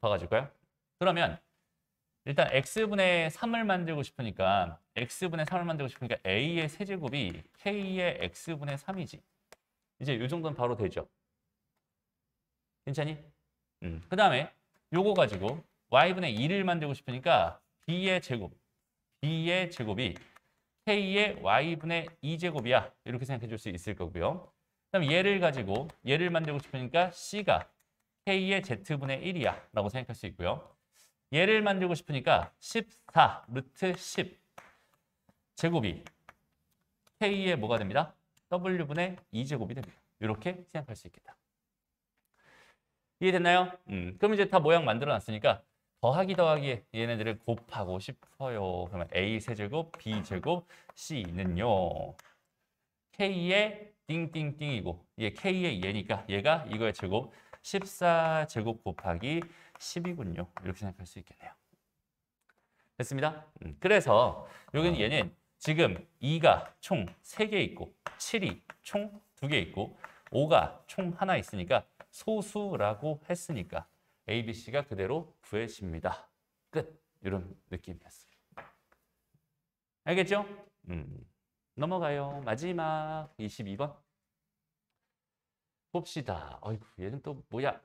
봐가지고요 그러면 일단 x분의 3을 만들고 싶으니까 x분의 3을 만들고 싶으니까 a의 세제곱이 k의 x분의 3이지. 이제 이 정도는 바로 되죠. 괜찮니? 음. 그 다음에 요거 가지고 y분의 2를 만들고 싶으니까 b의 제곱, b의 제곱이 k의 y분의 2제곱이야. 이렇게 생각해 줄 수 있을 거고요. 그 다음 얘를 가지고 얘를 만들고 싶으니까 c가 k의 z분의 1이야 라고 생각할 수 있고요. 얘를 만들고 싶으니까 14 루트 10 제곱이 k의 뭐가 됩니다? w분의 2제곱이 됩니다. 이렇게 생각할 수 있겠다. 이해됐나요? 음, 그럼 이제 다 모양 만들어놨으니까 더하기 더하기 얘네들을 곱하고 싶어요. 그러면 a 세제곱, b 제곱, c는요. k의 띵띵띵이고 얘 k의 얘니까 얘가 이거의 제곱 14제곱 곱하기 10이군요. 이렇게 생각할 수 있겠네요. 됐습니다. 음, 그래서 여기는 아. 얘는 지금 2가 총 3개 있고 7이 총 2개 있고 5가 총 하나 있으니까 소수라고 했으니까 A, B, C가 그대로 구해집니다. 끝! 이런 느낌이었어요. 알겠죠? 음, 넘어가요. 마지막 22번. 봅시다. 어이구, 얘는 또 뭐야?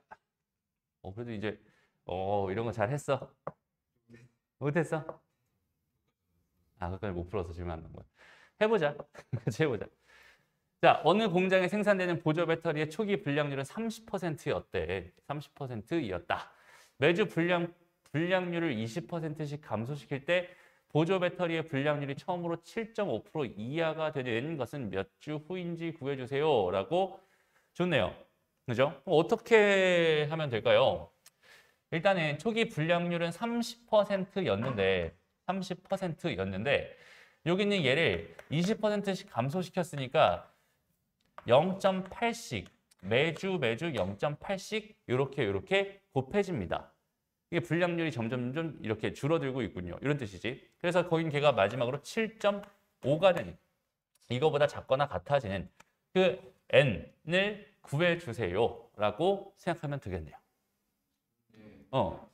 어, 그래도 이제 오 어, 이런 거 잘했어? 네. 못했어? 아 그걸 못 풀어서 질문하는 거야. 해보자. 같이 해보자. 자 어느 공장에 생산되는 보조 배터리의 초기 불량률은 30%였대. 30%이었다. 매주 불량 불량률을 20%씩 감소시킬 때 보조 배터리의 불량률이 처음으로 7.5% 이하가 되는 것은 몇 주 후인지 구해주세요라고 좋네요. 그죠? 어떻게 하면 될까요? 일단은 초기 불량률은 30%였는데 30%였는데 여기 있는 얘를 20%씩 감소시켰으니까 0.8씩 매주 매주 0.8씩 이렇게 이렇게 곱해집니다. 이게 불량률이 점점 점 이렇게 줄어들고 있군요. 이런 뜻이지. 그래서 거긴 걔가 마지막으로 7.5가 되는 이거보다 작거나 같아지는 그 n을 구해주세요라고 생각하면 되겠네요. 어.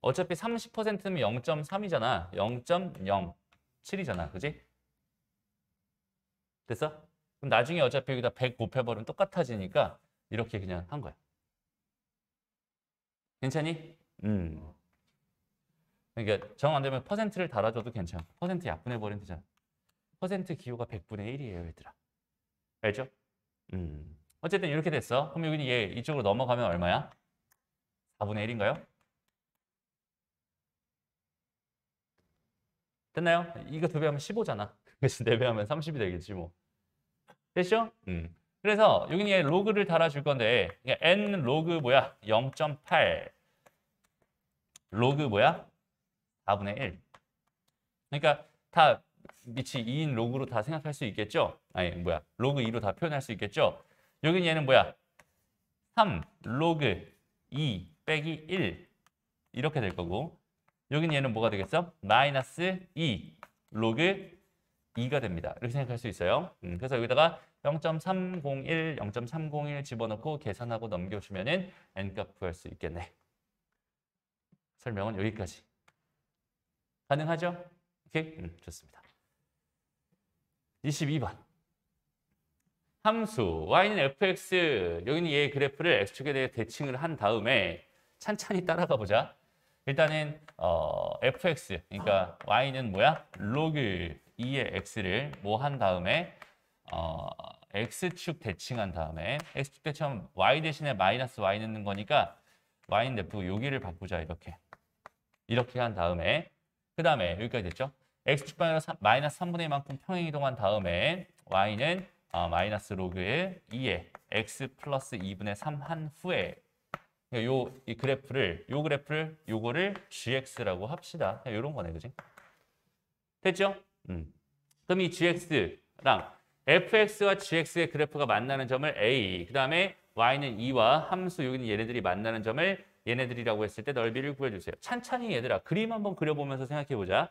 어차피 30%면 0.3이잖아. 0.07이잖아. 그지? 됐어? 그럼 나중에 어차피 여기다 100 곱해버리면 똑같아지니까 이렇게 그냥 한 거야. 괜찮니? 음. 그러니까 정 안 되면 퍼센트를 달아줘도 괜찮아. 퍼센트 약분해버리면 되잖아. 퍼센트 기호가 100분의 1이에요, 얘들아. 알죠? 음. 어쨌든 이렇게 됐어. 그럼 여기 이쪽으로 넘어가면 얼마야? 4분의 1인가요? 됐나요? 이거 2배 하면 15잖아. 4배 하면 30이 되겠지 뭐. 됐죠? 음. 그래서 여기 에 로그를 달아줄 건데 n 로그 뭐야? 0.8 로그 뭐야? 4분의 1 그러니까 다밑치 2인 로그로 다 생각할 수 있겠죠? 아니 뭐야 로그 2로 다 표현할 수 있겠죠? 여기 는 얘는 뭐야? 3 로그 2 빼기 1 이렇게 될 거고 여기는 얘는 뭐가 되겠어? 마이너스 2 로그 2가 됩니다. 이렇게 생각할 수 있어요. 음, 그래서 여기다가 0.301, 0.301 집어넣고 계산하고 넘겨주면 은 n값 구할 수 있겠네. 설명은 여기까지. 가능하죠? 오케이? 음, 좋습니다. 22번. 함수 y는 fx, 여기는 얘 그래프를 x축에 대해 대칭을 한 다음에 찬찬히 따라가 보자. 일단은 어, fx, 그러니까 y는 뭐야? log 2의 x를 뭐 한 다음에 어, x축 대칭한 다음에 x축 대칭하 y 대신에 마이너스 y 넣는 거니까 y는 냅두 여기를 바꾸자 이렇게 이렇게 한 다음에 그 다음에 여기까지 됐죠? x축 방향으로 마이너스 3분의 1만큼 평행이동한 다음에 y는 어, 마이너스 로그 2에 x 플러스 2분의 3 한 후에 예, 요이 그래프를 요 그래프를 요거를 gx라고 합시다. 예, 요런 거네, 그지? 됐죠? 음. 그럼 이 gx랑 fx와 gx의 그래프가 만나는 점을 a, 그 다음에 y는 2와 함수 여기는 얘네들이 만나는 점을 얘네들이라고 했을 때 넓이를 구해주세요. 찬찬히 얘들아 그림 한번 그려보면서 생각해보자.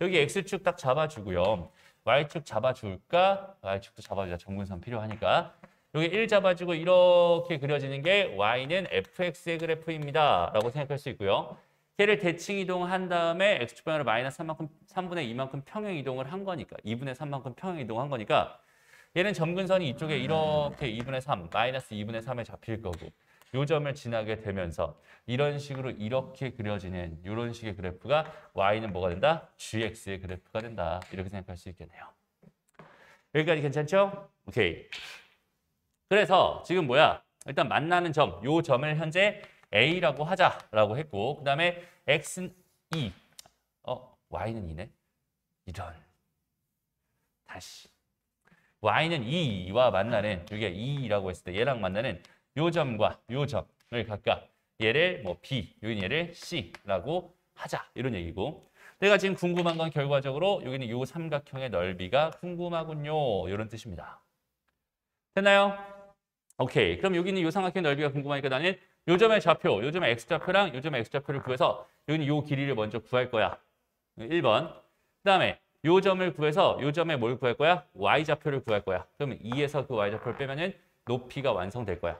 여기 x축 딱 잡아주고요. y축 잡아줄까? y축도 잡아주자. 정근선 필요하니까. 여기 1 잡아주고 이렇게 그려지는 게 y는 fx의 그래프입니다. 라고 생각할 수 있고요. 걔를 대칭 이동한 다음에 x축방으로 마이너스 3만큼, 3분의 2만큼 평행 이동을 한 거니까 2분의 3만큼 평행 이동한 거니까 얘는 점근선이 이쪽에 이렇게 2분의 3, 마이너스 2분의 3에 잡힐 거고 요 점을 지나게 되면서 이런 식으로 이렇게 그려지는 이런 식의 그래프가 y는 뭐가 된다? gx의 그래프가 된다. 이렇게 생각할 수 있겠네요. 여기까지 괜찮죠? 오케이. 그래서 지금 뭐야? 일단 만나는 점, 요 점을 현재 A라고 하자라고 했고 그 다음에 X는 2, e. 어? Y는 2네? 이런. 다시. Y는 2와 만나는, 이게 2라고 했을 때 얘랑 만나는 요 점과 요 점을 각각 얘를 뭐 B, 여기는 얘를 C라고 하자 이런 얘기고 내가 지금 궁금한 건 결과적으로 여기는 요 삼각형의 넓이가 궁금하군요. 이런 뜻입니다. 됐나요? 오케이. 그럼 여기 있는 요 삼각형 넓이가 궁금하니까 나는 요점의 좌표, 요점의 x좌표랑 요점의 x좌표를 구해서 여기는 요 길이를 먼저 구할 거야. 1번. 그 다음에 요 점을 구해서 요 점에 뭘 구할 거야? y좌표를 구할 거야. 그러면 2에서 그 y좌표를 빼면은 높이가 완성될 거야.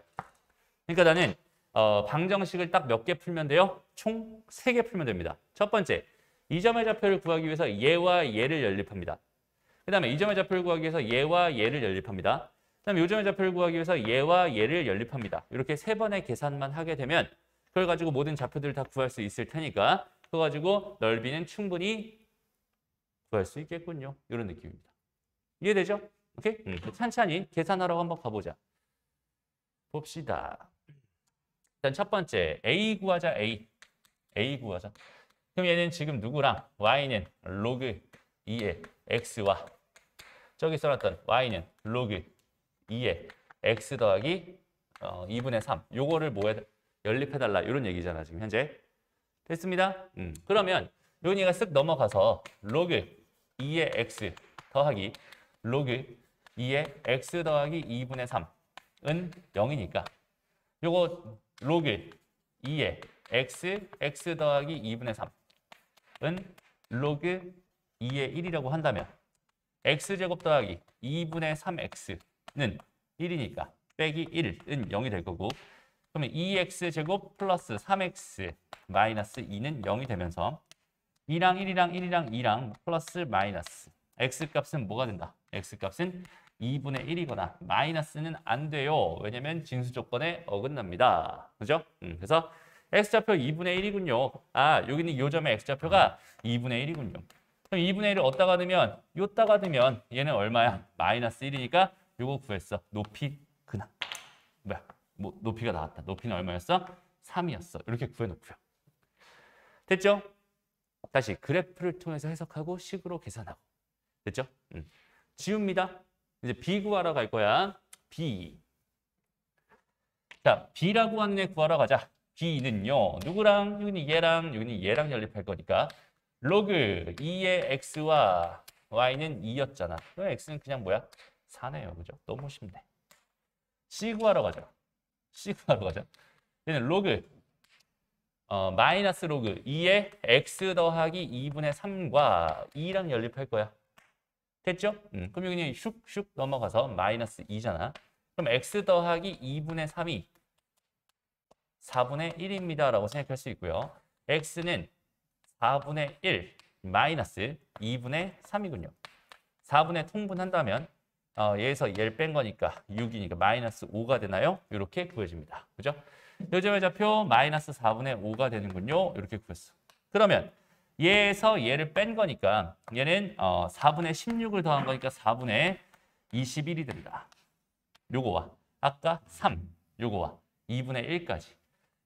그러니까 나는 어, 방정식을 딱 몇 개 풀면 돼요? 총 3개 풀면 됩니다. 첫 번째, 이 점의 좌표를 구하기 위해서 얘와 얘를 연립합니다. 그 다음에 이 점의 좌표를 구하기 위해서 얘와 얘를 연립합니다. 다음 요점의 좌표를 구하기 위해서 얘와 얘를 연립합니다. 이렇게 세 번의 계산만 하게 되면 그걸 가지고 모든 좌표들을 다 구할 수 있을 테니까 그거 가지고 넓이는 충분히 구할 수 있겠군요. 이런 느낌입니다. 이해되죠? 오케이? 음. 찬찬히 계산하라고 한번 가보자. 봅시다. 일단 첫 번째 A 구하자 A. A 구하자. 그럼 얘는 지금 누구랑 Y는 로그 2의 X와 저기 써놨던 Y는 로그 2에 x 더하기 어, 2분의 3. 요거를 뭐에 연립해달라. 이런 얘기잖아, 지금 현재. 됐습니다. 음. 그러면 요니가 쓱 넘어가서 로그 2의 x 더하기 로그 2의 x 더하기 2분의 3은 0이니까 요거 로그 2의 x, x 더하기 2분의 3은 로그 2의 1이라고 한다면 x제곱 더하기 2분의 3x 는 1이니까 빼기 1은 0이 될 거고 그러면 2x제곱 플러스 3x 마이너스 2는 0이 되면서 2랑 1이랑 1이랑 2랑 플러스 마이너스 x값은 뭐가 된다? x값은 2분의 1이거나 마이너스는 안 돼요. 왜냐면 진수 조건에 어긋납니다. 그죠? 음, 그래서 x좌표 2분의 1이군요. 아, 여기 있는 요 점의 x좌표가 2분의 1이군요. 그럼 2분의 1을 얻다가 넣으면, 요따가 넣으면 얘는 얼마야? 마이너스 1이니까 요거 구했어. 높이 근함. 뭐야? 뭐 높이가 나왔다. 높이는 얼마였어? 3이었어. 이렇게 구해놓고요. 됐죠? 다시 그래프를 통해서 해석하고 식으로 계산하고. 됐죠? 음. 지웁니다. 이제 B 구하러 갈 거야. B. 자, B라고 하는 애 구하러 가자. B는요. 누구랑? 여기는 얘랑, 여기는 얘랑 연립할 거니까. 로그 2의 X와 Y는 2였잖아. 그럼 X는 그냥 뭐야? 사네요 그죠? 너무 쉽네. C 구하러 가자. C 구하러 가자. 얘는 로그 어, 마이너스 로그 2에 x 더하기 2분의 3과 2랑 연립할 거야. 됐죠? 음, 그럼 여기 그냥 슉슉 넘어가서 마이너스 2잖아. 그럼 x 더하기 2분의 3이 4분의 1입니다. 라고 생각할 수 있고요. x는 4분의 1 마이너스 2분의 3이군요. 4분의 통분한다면 어, 얘에서 얘를 뺀 거니까 6이니까 마이너스 5가 되나요? 이렇게 구해집니다. 그죠? 요점의 좌표 마이너스 4분의 5가 되는군요. 이렇게 구했어. 그러면 얘에서 얘를 뺀 거니까 얘는 어, 4분의 16을 더한 거니까 4분의 21이 된다. 요거와 아까 3, 요거와 2분의 1까지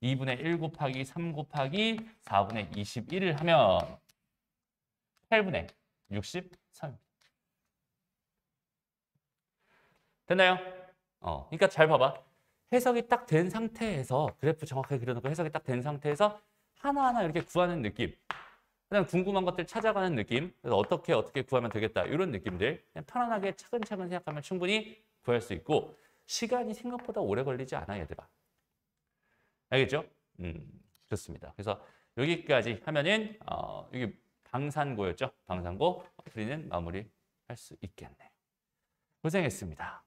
2분의 1 곱하기 3 곱하기 4분의 21을 하면 8분의 63입니다. 됐나요? 어, 그러니까 잘 봐봐. 해석이 딱 된 상태에서 그래프 정확하게 그려놓고 해석이 딱 된 상태에서 하나하나 이렇게 구하는 느낌. 그냥 궁금한 것들 찾아가는 느낌. 그래서 어떻게 어떻게 구하면 되겠다. 이런 느낌들. 그냥 편안하게 차근차근 생각하면 충분히 구할 수 있고 시간이 생각보다 오래 걸리지 않아 얘들아. 알겠죠? 음, 좋습니다. 그래서 여기까지 하면은 어, 여기 방산고였죠? 방산고 우리는 어, 마무리할 수 있겠네. 고생했습니다.